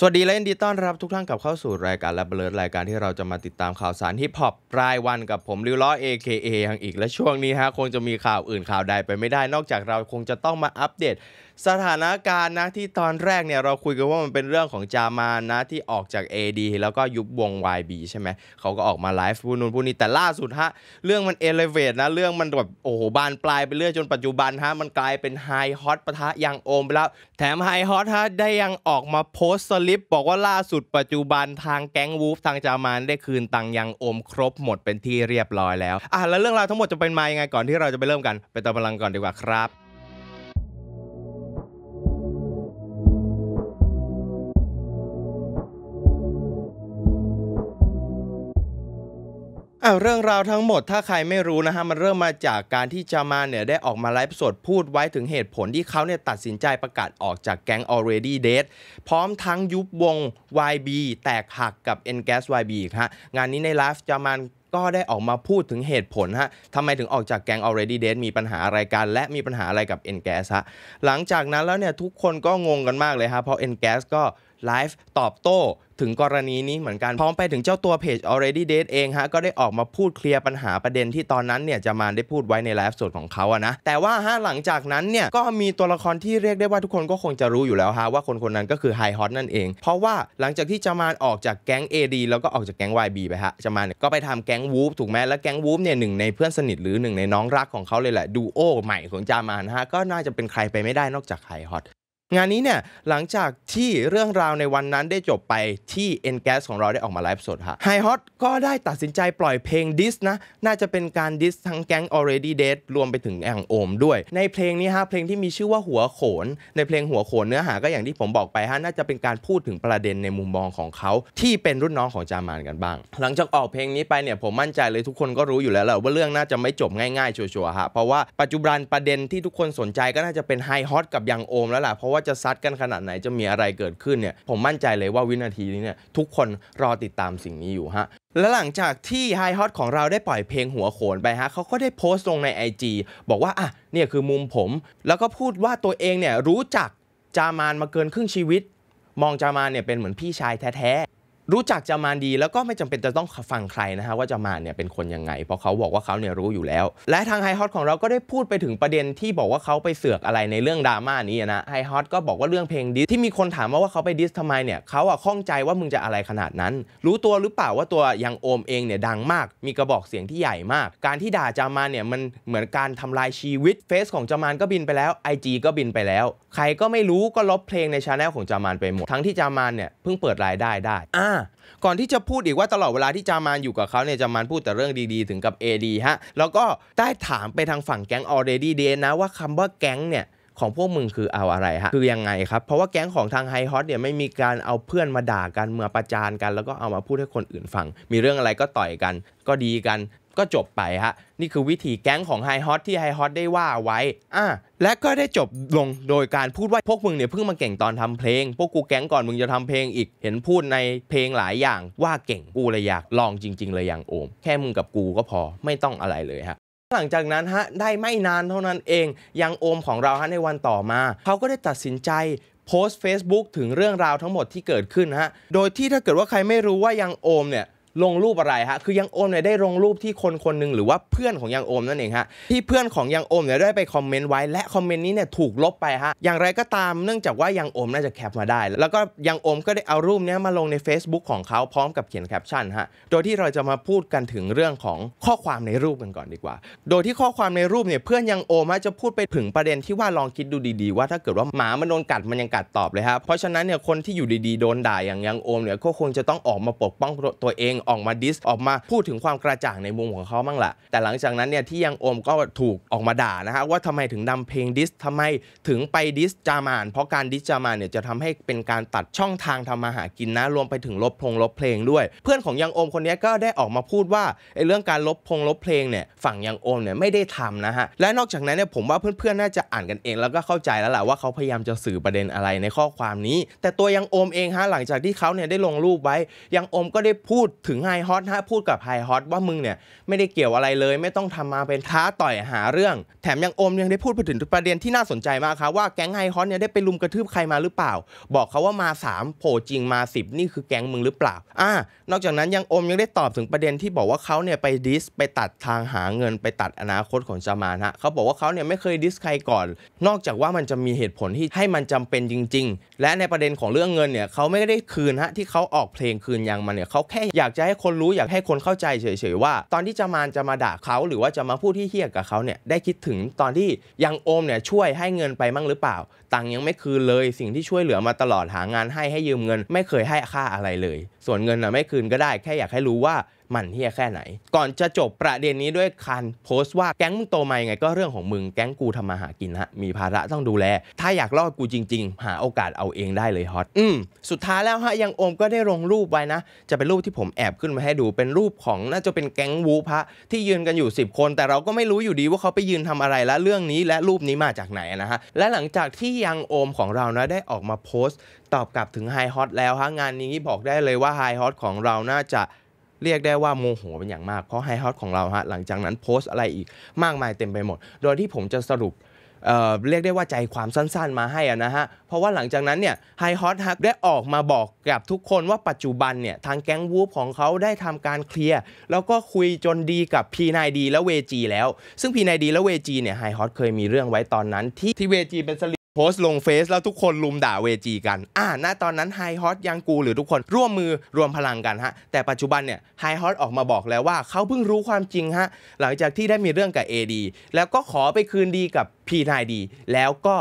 สวัสดีและยินดีต้อนรับทุกท่านกับเข้าสู่รายการ และเบลร์รายการที่เราจะมาติดตามข่าวสารฮิปฮอปรายวันกับผมริวล้อ AKA ยังอีกและช่วงนี้ฮะคงจะมีข่าวอื่นข่าวใดไปไม่ได้นอกจากเราคงจะต้องมาอัปเดต สถานการณ์นะที่ตอนแรกเนี่ย เราคุยกันว่ามันเป็นเรื่องของจามานะที่ออกจาก AD แล้วก็ยุบวง YB ใช่ไหมเขาก็ออกมาไลฟ์พูดนู่นพูดนี่แต่ล่าสุดฮะเรื่องมันเอเลเวตนะเรื่องมันแบบโอ้โหบานปลายไปเรื่อยจนปัจจุบันฮะมันกลายเป็นไฮฮอตปะทะยังโอมไปแล้วแถมไฮฮอตฮะได้ยังออกมาโพสต์ลิปบอกว่าล่าสุดปัจจุบันทางแก๊งวูฟทางจามานได้คืนตังยังอมครบ หมดเป็นที่เรียบร้อยแล้วอ่ะแล้วเรื่องราวทั้งหมดจะเป็นมายังไงก่อนที่เราจะไปเริ่มกันไปตามพลังก่อนดีกว่าครับเรื่องราวทั้งหมดถ้าใครไม่รู้นะฮะ มันเริ่มมาจากการที่จามาเนี่ย ได้ออกมาไลฟ์สดพูดไว้ถึงเหตุผลที่เขาเนี่ย ตัดสินใจประกาศออกจากแก๊ง already dead พร้อมทั้งยุบวง YB แตกหักกับ n g a s YB ฮะ งานนี้ในไลฟ์จามานก็ได้ออกมาพูดถึงเหตุผลฮะทำไมถึงออกจากแกง already dead มีปัญหาอะไรกันและมีปัญหาอะไรกับ n g a s ฮะ หลังจากนั้นแล้วเนี่ยทุกคนก็งงกันมากเลยฮะเพราะ n g a s ก็ไลฟ์ตอบโต้ถึงกรณีนี้เหมือนกัน พร้อมไปถึงเจ้าตัวเพจ already date เองฮะก็ได้ออกมาพูดเคลียร์ปัญหาประเด็นที่ตอนนั้นเนี่ยจะมาได้พูดไว้ในไลฟ์สดของเขาอะนะแต่ว่าฮะหลังจากนั้นเนี่ยก็มีตัวละครที่เรียกได้ว่าทุกคนก็คงจะรู้อยู่แล้วฮะว่าคนคนนั้นก็คือไฮฮอตนั่นเอง เพราะว่าหลังจากที่จะมาออกจากแก๊ง AD แล้วก็ออกจากแก๊ง YB ไปฮะจะมาเนี่ยก็ไปทำแก๊งวูฟถูกไหมแล้วแก๊งวูฟเนี่ยหนึ่งในเพื่อนสนิทหรือหนึ่ง ในน้องรักของเขาเลยแหละดูโอ ใหม่ของจามานฮะก็น่าจะเป็นใครไปไม่ได้นอกจากไฮฮอตงานนี้เนี่ยหลังจากที่เรื่องราวในวันนั้นได้จบไปที่ e n g a s ของเราได้ออกมาไลฟ์สดฮะไฮฮอตก็ได้ตัดสินใจปล่อยเพลงดิสนะน่าจะเป็นการดิสทั้งแก๊ง already dead รวมไปถึงแองโอมด้วย ในเพลงนี้ฮะเพลงที่มีชื่อว่าหัวโขน ในเพลงหัวโขนเนื้อหาก็อย่างที่ผมบอกไปฮะน่าจะเป็นการพูดถึงประเด็นในมุมมองของเขา ที่เป็นรุ่นน้องของจามานกันบ้าง หลังจากออกเพลงนี้ไปเนี่ยผมมั่นใจเลยทุกคนก็รู้อยู่แล้วแหละว่าเรื่องน่าจะไม่จบง่ายๆชัวร์ๆฮะเพราะว่าปัจจุบันประเด็นที่ทุกคนสนใจก็น่าจะเป็นไฮฮอตกับยังโอมแล้วล่ะเพราะว่าว่าจะซัดกันขนาดไหนจะมีอะไรเกิดขึ้นเนี่ยผมมั่นใจเลยว่าวินาทีนี้เนี่ยทุกคนรอติดตามสิ่งนี้อยู่ฮะและหลังจากที่ไฮฮอตของเราได้ปล่อยเพลงหัวโขนไปฮะเขาก็ได้โพสต์ลงใน IG บอกว่า อ่ะเนี่ยคือมุมผม แล้วก็พูดว่าตัวเองเนี่ยรู้จักจามานมาเกินครึ่งชีวิต มองจามานเนี่ยเป็นเหมือนพี่ชายแท้ ๆรู้จักจามานดีแล้วก็ไม่จำเป็นจะต้องฟังใครนะฮะว่าจามานเนี่ยเป็นคนยังไง เพราะเขาบอกว่าเขาเนี่ยรู้อยู่แล้ว และทางไฮฮอตของเราก็ได้พูดไปถึงประเด็นที่บอกว่าเขาไปเสือกอะไรในเรื่องดราม่านี้นะไฮฮอตก็บอกว่าเรื่องเพลงดิสที่มีคนถามมาว่าเขาไปดิสทำไมเนี่ยเขาอะข้องใจว่ามึงจะอะไรขนาดนั้นรู้ตัวหรือเปล่าว่าตัวยังโอมเองเนี่ยดังมาก มีกระบอกเสียงที่ใหญ่มาก การที่ด่าจามานเนี่ยมันเหมือนการทำลายชีวิตเฟซของจามานก็บินไปแล้ว IG ก็บินไปแล้ว ใครก็ไม่รู้ก็ลบเพลงในชาแนลของจามานไปหมดทั้งที่จามานเนี่ยเพิ่งเปิดรายได้ได้อ่าก่อนที่จะพูดอีกว่าตลอดเวลาที่จามานอยู่กับเขาเนี่ยจามานพูดแต่เรื่องดีๆ ถึงกับ AD ฮะแล้วก็ได้ถามไปทางฝั่งแก๊ง already dead นะ ว่าคำว่าแก๊งเนี่ยของพวกมึงคือเอาอะไรฮะคือยังไงครับ เพราะว่าแก๊งของทางไฮฮอตเนี่ยไม่มีการเอาเพื่อนมาด่ากันเมื่อประจานกันแล้วก็เอามาพูดให้คนอื่นฟัง มีเรื่องอะไรก็ต่อยกันก็ดีกันก็จบไปฮะนี่คือวิธีแก๊งของไฮฮอตที่ไฮฮอตได้ว่าไว้อ่าและก็ได้จบลงโดยการพูดว่าพวกมึงเนี่ยเพิ่งมาเก่งตอนทำเพลง พวกกูแก๊งก่อนมึงจะทำเพลงอีกเห็นพูดในเพลงหลายอย่างว่าเก่งกูเลยอยากลองจริงๆเลยอย่างโอม แค่มึงกับกูก็พอไม่ต้องอะไรเลยฮะหลังจากนั้นฮะได้ไม่นานเท่านั้นเองยังโอมของเราฮะในวันต่อมา เขาก็ได้ตัดสินใจโพสต์ Facebook ถึงเรื่องราวทั้งหมดที่เกิดขึ้นฮะโดยที่ถ้าเกิดว่าใครไม่รู้ว่ายังโอมเนี่ยลงรูปอะไรฮะ คือยังโอมเนี่ยได้ลงรูปที่คนคนหนึ่งหรือว่าเพื่อนของยังโอมนั่นเองฮะ ที่เพื่อนของยังโอมเนี่ยได้ไปคอมเมนต์ไว้และคอมเมนต์นี้เนี่ยถูกลบไปฮะ อย่างไรก็ตามเนื่องจากว่ายังโอมน่าจะแคปมาได้ แล้วก็ยังโอมก็ได้เอารูปนี้มาลงใน Facebook ของเขาพร้อมกับเขียนแคปชั่นฮะ โดยที่เราจะมาพูดกันถึงเรื่องของข้อความในรูปกันก่อนดีกว่า โดยที่ข้อความในรูปเนี่ยเพื่อนยังโอมจะพูดไปถึงประเด็นที่ว่าลองคิดดูดี ๆว่าถ้าเกิดว่าหมามันโดนกัดมันยังกัดตอบเลยครับเพราะฉะนั้นเนี่ยคนที่อยู่ดีๆโดนด่าอย่างยังโอมเนี่ยก็คงจะต้องออกมาปกป้องตัวเองออกมาดิสออกมาพูดถึงความกระจ่างในมุมของเขาบ้างละแต่หลังจากนั้นเนี่ยที่ยังโอมก็ถูกออกมาด่านะฮะว่าทำไมถึงนำเพลงดิส ทำไมถึงไปดิสจามาน เพราะการดิสจามานเนี่ยจะทำให้เป็นการตัดช่องทางทำมาหากินนะ รวมไปถึงลบพงลบเพลงด้วย เพื่อนของยังโอมคนนี้ก็ได้ออกมาพูดว่าไอ้เรื่องการลบพงลบเพลงเนี่ยฝั่งยังโอมเนี่ยไม่ได้ทำนะฮะและนอกจากนั้นเนี่ยผมว่าเพื่อนๆน่าจะอ่านกันเอง แล้วก็เข้าใจแล้วแหละว่าเขาพยายามจะสื่อประเด็นอะไรในข้อความนี้ แต่ตัวยังโอมเองฮะหลังจากที่เขาเนี่ยได้ลงรูปไว้ ยังโอมก็ได้พูดถึงไฮฮอตฮะพูดกับไฮฮอตว่ามึงเนี่ยไม่ได้เกี่ยวอะไรเลย ไม่ต้องทำมาเป็นท้าต่อยหาเรื่องแถมยังอมยังได้พูดไปถึงประเด็นที่น่าสนใจมากครับว่าแก๊งไฮฮอตเนี่ยได้ไปลุมกระทืบใครมาหรือเปล่า บอกเขาว่ามา 3โผล่จริงมา 10นี่คือแก๊งมึงหรือเปล่าอ่า นอกจากนั้นยังอมยังได้ตอบถึงประเด็นที่บอกว่าเขาเนี่ยไปดิสไปตัดทางหาเงินไปตัดอนาคตของจามานะเขาบอกว่าเขาเนี่ยไม่เคยดิสใครก่อนนอกจากว่ามันจะมีเหตุผลที่ให้มันจำเป็นจริง ๆ และในประเด็นของเรื่องเงินเนี่ยเขาไม่ได้คืนฮะที่เขาออกเพลงคืนยังมันเนี่ยเขาแค่อยากจะให้คนรู้อยากให้คนเข้าใจเฉยๆว่า ตอนที่จะมาจะมาด่าเขาหรือว่าจะมาพูดที่เฮี้ยกับเขาเนี่ยได้คิดถึงตอนที่ยังโอมเนี่ยช่วยให้เงินไปมั่งหรือเปล่าตังยังไม่คืนเลยสิ่งที่ช่วยเหลือมาตลอดหางานให้ให้ยืมเงินไม่เคยให้ค่าอะไรเลย ส่วนเงินนะไม่คืนก็ได้ แค่อยากให้รู้ว่า มันเฮียแค่ไหน ก่อนจะจบประเด็นนี้ด้วยคันโพสต์ว่าแก๊งมึงโตมายงไงก็เรื่องของมึงแก๊งกูทำมาหากินฮะมีภาระต้องดูแล ถ้าอยากรอดกูจริง ๆ หาโอกาสเอาเองได้เลยฮอตอืมสุดท้ายแล้วฮะยังโอมก็ได้ลงรูปไว้นะ จะเป็นรูปที่ผมแอบขึ้นมาให้ดูเป็นรูปของน่าจะเป็นแก๊งวูพะที่ยืนกันอยู่ 10 คนแต่เราก็ไม่รู้อยู่ดีว่าเขาไปยืนทำอะไรและเรื่องนี้และรูปนี้มาจากไหนนะฮะและหลังจากที่ยังโอมของเรานะได้ออกมาโพสต์ตอบกลับถึงไฮฮอตแล้วฮะงานนี้บอกได้เลยว่าไฮฮอตของเรา น่าจะเรียกได้ว่าโมโหเป็นอย่างมากเพราะไฮฮอตของเราฮะหลังจากนั้นโพสต์อะไรอีกมากมายเต็มไปหมด โดยที่ผมจะสรุปเเรียกได้ว่าใจความสั้น ๆมาให้ะนะฮะเพราะว่าหลังจากนั้นเนี่ยไฮฮอตฮักได้ออกมาบอกกับทุกคนว่าปัจจุบันเนี่ยทางแก๊งวูฟของเขาได้ทำการเคลียร์แล้วก็คุยจนดีกับพีนายดีและเวจีแล้ว ซึ่งพีนายดีและเวจีเนี่ยไฮฮอตเคยมีเรื่องไว้ตอนนั้นที่ที่เวจีเป็นสลิโพสต์ลงเฟซ แล้วทุกคนลุมด่าเวจีกัน อ่าณตอนนั้นไฮฮอตยังกูหรือทุกคนร่วมมือ รวมพลังกันฮะ แต่ปัจจุบันเนี่ยไฮฮอตออกมาบอกแล้วว่า เขาเพิ่งรู้ความจริงฮะ หลังจากที่ได้มีเรื่องกับ AD แล้วก็ขอไปคืนดีกับ P9D แล้วก็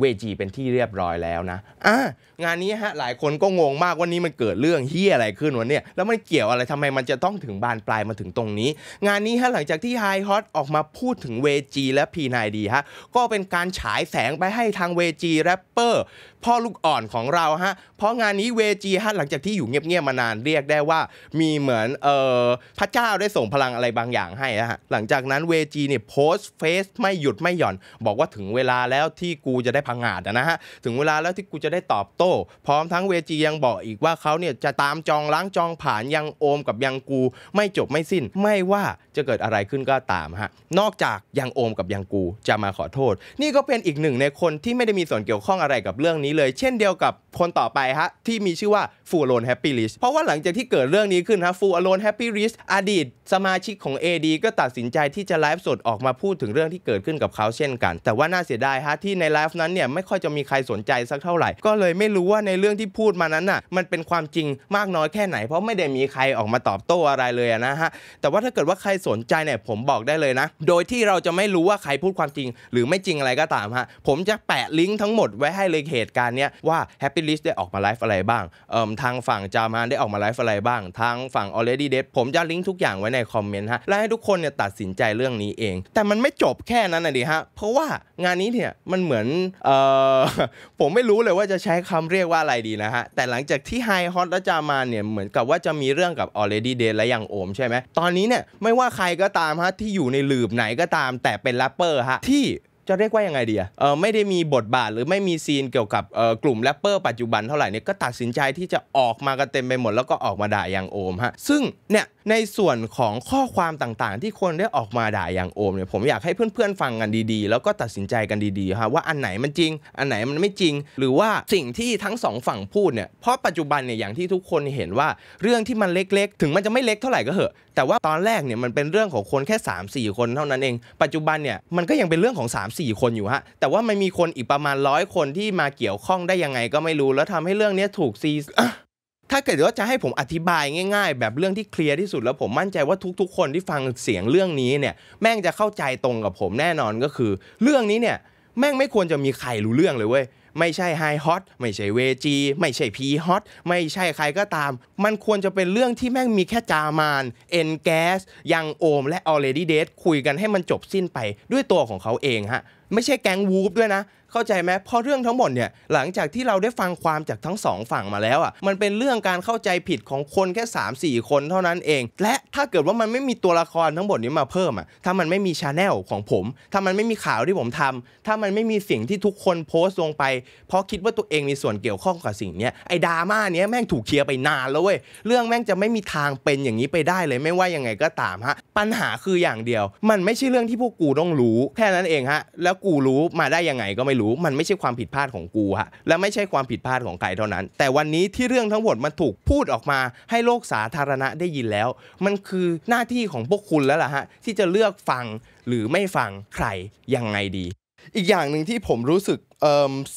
เวจีเป็นที่เรียบร้อยแล้วนะ อ่างานนี้ฮะ หลายคนก็งงมากว่านี้มันเกิดเรื่องเฮียอะไรขึ้นวะเนี่ย แล้วมันเกี่ยวอะไรทำไมมันจะต้องถึงบานปลายมาถึงตรงนี้ งานนี้ฮะหลังจากที่ไฮฮอตออกมาพูดถึงเวจีและพีนายดีฮะ ก็เป็นการฉายแสงไปให้ทางเวจีแรปเปอร์พ่อลูกอ่อนของเราฮะเพราะงานนี้เวจีฮะหลังจากที่อยู่เงียบๆมานานเรียกได้ว่ามีเหมือนเออพระเจ้าได้ส่งพลังอะไรบางอย่างให้ฮะหลังจากนั้นเวจีเนี่ยโพสต์เฟซไม่หยุดไม่หย่อน บอกว่าถึงเวลาแล้วที่กูจะได้พังอาดนะฮะถึงเวลาแล้วที่กูจะได้ตอบโต้พร้อมทั้งเวจียังบอกอีกว่าเขาเนี่ยจะตามจองล้างจองผ่านยังโอมกับยังกูไม่จบไม่สิ้น ไม่ว่าจะเกิดอะไรขึ้นก็ตามฮะนอกจากยังโอมกับยังกูจะมาขอโทษ นี่ก็เป็นอีกหนึ่งในคนที่ไม่ได้มีส่วนเกี่ยวข้องอะไรกับเรื่องนี้ี้เลยเช่นเดียวกับคนต่อไปฮะที่มีชื่อว่าฟูโลนแฮปปี้ลิสเพราะว่าหลังจากที่เกิดเรื่องนี้ขึ้นฮะฟูอโลนแฮปปี้ลิสอดีตสมาชิกของ AD ก็ตัดสินใจที่จะไลฟ์สดออกมาพูดถึงเรื่องที่เกิดขึ้นกับเขาเช่นกัน แต่ว่าน่าเสียดายฮะที่ในไลฟ์นั้นเนี่ยไม่ค่อยจะมีใครสนใจสักเท่าไหร่ ก็เลยไม่รู้ว่าในเรื่องที่พูดมานั้นน่ะมันเป็นความจริงมากน้อยแค่ไหน เพราะไม่ได้มีใครออกมาตอบโต้อะไรเลยนะฮะแต่ว่าถ้าเกิดว่าใครสนใจเนี่ยผมบอกได้เลยนะ โดยที่เราจะไม่รู้ว่าใครพูดความจริง หรือไม่จริงอะไรก็ตามฮะผมจะแปะลิงก์ทั้งหมดไว้ให้เลยเหตุการณ์เนี้ยว่า Happy List ได้ออกมาไลฟ์อะไรบ้างเอ่อทางฝั่งจามานได้ออกมาไลฟ์อะไรบ้าง ทางฝั่ง Already Dead ผมจะลิงก์ทุกอย่างไว้ในคอมเมนต์ฮะและให้ทุกคนเนี่ยตัดสินใจเรื่องนี้เอง แต่มันไม่จบแค่นั้นนะดิฮะเพราะว่างานนี้เนี่ยมันเหมือนเอ่อผมไม่รู้เลยว่าจะใช้คำเรียกว่าอะไรดีนะฮะ แต่หลังจากที่ไฮฮอตและจามานเนี่ยเหมือนกับว่าจะมีเรื่องกับ Already Dead และยังโอมใช่ไหมตอนนี้เนี่ยไม่ว่าใครก็ตามฮะที่อยู่ในหลืบไหนก็ตาม แต่เป็นแรปเปอร์ฮะที่จะเรียกว่ายังไงดีอะเออไม่ได้มีบทบาทหรือไม่มีซีนเกี่ยวกับเออกลุ่มแรปเปอร์ปัจจุบันเท่าไหร่เนี่ยก็ตัดสินใจที่จะออกมากันเต็มไปหมดแล้วก็ออกมาด่ายังโอมฮะซึ่งเนี่ยในส่วนของข้อความต่างๆ ที่คนได้ออกมาด่ายังโอมเนี่ยผมอยากให้เพื่อนๆฟังกันดีๆ แล้วก็ตัดสินใจกันดีๆฮะว่าอันไหนมันจริง อันไหนมันไม่จริง หรือว่าสิ่งที่ทั้งสองฝั่งพูดเนี่ยเพราะปัจจุบันเนี่ยอย่างที่ทุกคนเห็นว่าเรื่องที่มันเล็กๆ ถึงมันจะไม่เล็กเท่าไหร่ก็เหอะแต่ว่าตอนแรกเนี่ยมันเป็นเรื่องของคนแค่3-4 คนเท่านั้นเองปัจจุบันเนี่ยมันก็ยังเป็นเรื่องของ 3 4คนอยู่ฮะ แต่ว่ามันมีคนอีกประมาณร้อยคนที่มาเกี่ยวข้องได้ยังไงก็ไม่รู้แล้วทำให้เรื่องนี้ถูกซี ถ้าเกิดว่าจะให้ผมอธิบายง่าย ๆ แบบเรื่องที่เคลียร์ที่สุด แล้วผมมั่นใจว่าทุก ๆคนที่ฟังเสียงเรื่องนี้เนี่ยแม่งจะเข้าใจตรงกับผมแน่นอนก็คือ เรื่องนี้เนี่ย แม่งไม่ควรจะมีใครรู้เรื่องเลยเว้ยไม่ใช่ไฮฮอตไม่ใช่เวจีไม่ใช่พีฮอตไม่ใช่ใครก็ตาม มันควรจะเป็นเรื่องที่แม่งมีแค่จามานเอ็นแก๊สยังโอม และออเรดี้เดทคุยกันให้มันจบสิ้นไปด้วยตัวของเขาเองฮะไม่ใช่แก๊งวูฟด้วยนะเข้าใจไหมเพราะเรื่องทั้งหมดเนี่ยหลังจากที่เราได้ฟังความจากทั้งสองฝั่งมาแล้วอ่ะมันเป็นเรื่องการเข้าใจผิดของคนแค่ 3 4 คนเท่านั้นเอง และถ้าเกิดว่ามันไม่มีตัวละครทั้งหมดนี้มาเพิ่มอ่ะถ้ามันไม่มีชาแนลของผม ถ้ามันไม่มีข่าวที่ผมทำ ถ้ามันไม่มีสิ่งที่ทุกคนโพสต์ลงไปเพราะคิดว่าตัวเองมีส่วนเกี่ยวข้องกับสิ่งนี้ไอ้ดราม่าเนี้ยแม่งถูกเคลียร์ไปนานแล้วเว้ยเรื่องแม่งจะไม่มีทางเป็นอย่างนี้ไปได้เลยไม่ว่ายังไงก็ตามฮะ ปัญหาคืออย่างเดียว มันไม่ใช่เรื่องที่พวกกูต้องรู้ แค่นั้นเองฮะแล้วกูรู้มาได้ยังไงก็ไม่รู้ มันไม่ใช่ความผิดพลาดของกูฮะและไม่ใช่ความผิดพลาดของใครเท่านั้น แต่วันนี้ที่เรื่องทั้งหมดมันถูกพูดออกมา ให้โลกสาธารณะได้ยินแล้ว มันคือหน้าที่ของพวกคุณแล้วล่ะฮะที่จะเลือกฟังหรือไม่ฟังใครยังไงดี อีกอย่างหนึ่งที่ผมรู้สึกเ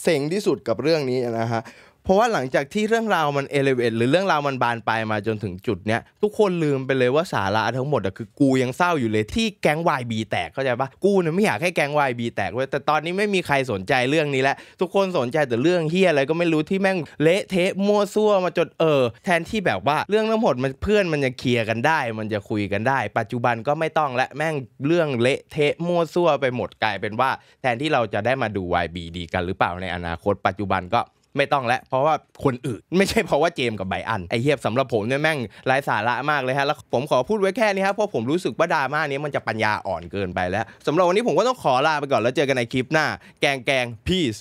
เซ็งที่สุดกับเรื่องนี้นะฮะเพราะว่าหลังจากที่เรื่องราวมันเอเลเวตหรือเรื่องราวมันบานไปมาจนถึงจุดเนี้ยทุกคนลืมไปเลยว่าสาระทั้งหมดอะคือกูยังเศร้าอยู่เลยที่แก๊งวายบีแตกเข้าใจปะกูเนี่ยไม่อยากให้แก๊งวายบีแตกเว้ยแต่ตอนนี้ไม่มีใครสนใจเรื่องนี้แล้วทุกคนสนใจแต่เรื่องเฮียอะไรก็ไม่รู้ที่แม่งเละเทะมั่วซั่วมาจนเออแทนที่แบบว่าเรื่องทั้งหมดมันเพื่อนมันจะเคลียร์กันได้ มันจะคุยกันได้ ปัจจุบันก็ไม่ต้องและแม่งเรื่องเละเทะมั่วซั่วไปหมดกลายเป็นว่า แทนที่เราจะได้มาดูวายบีดีกันหรือเปล่าในอนาคตปัจจุบันก็ไม่ต้องแล้วเพราะว่าคนอื่น ไม่ใช่เพราะว่าเจมกับไบอันไอเหียบสำหรับผมเนี่ยแม่งไร้สาระมากเลยฮะแล้วผมขอพูดไว้แค่นี้ครับเพราะผมรู้สึกว่าดราม่านี้ มันจะปัญญาอ่อนเกินไปแล้วสำหรับวันนี้ผมก็ต้องขอลาไปก่อนแล้วเจอกันในคลิปหน้า แกงแกงพีซ